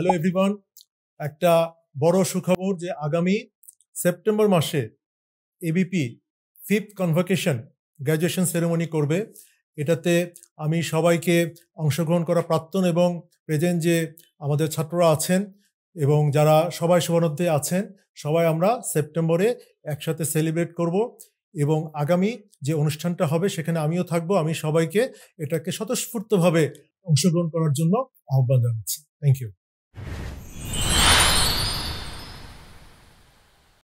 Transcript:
hello everyone একটা বড় সুখবর যে আগামী সেপ্টেম্বর মাসে ABP fifth convocation graduation ceremony করবে এটাতে আমি সবাইকে অংশগ্রহণ করা প্রাক্তন এবং প্রেজেন্ট যে আমাদের ছাত্ররা আছেন এবং যারা সবাই সুবানোধ্যে আছেন সবাই আমরা সেপ্টেম্বরে একসাথে সেলিব্রেট করব এবং আগামী যে অনুষ্ঠানটা হবে সেখানে আমিও থাকব আমি সবাইকে এটাকে স্বতঃস্ফূর্তভাবে অংশগ্রহণ করার জন্য আহ্বান জানাচ্ছি থ্যাংক ইউ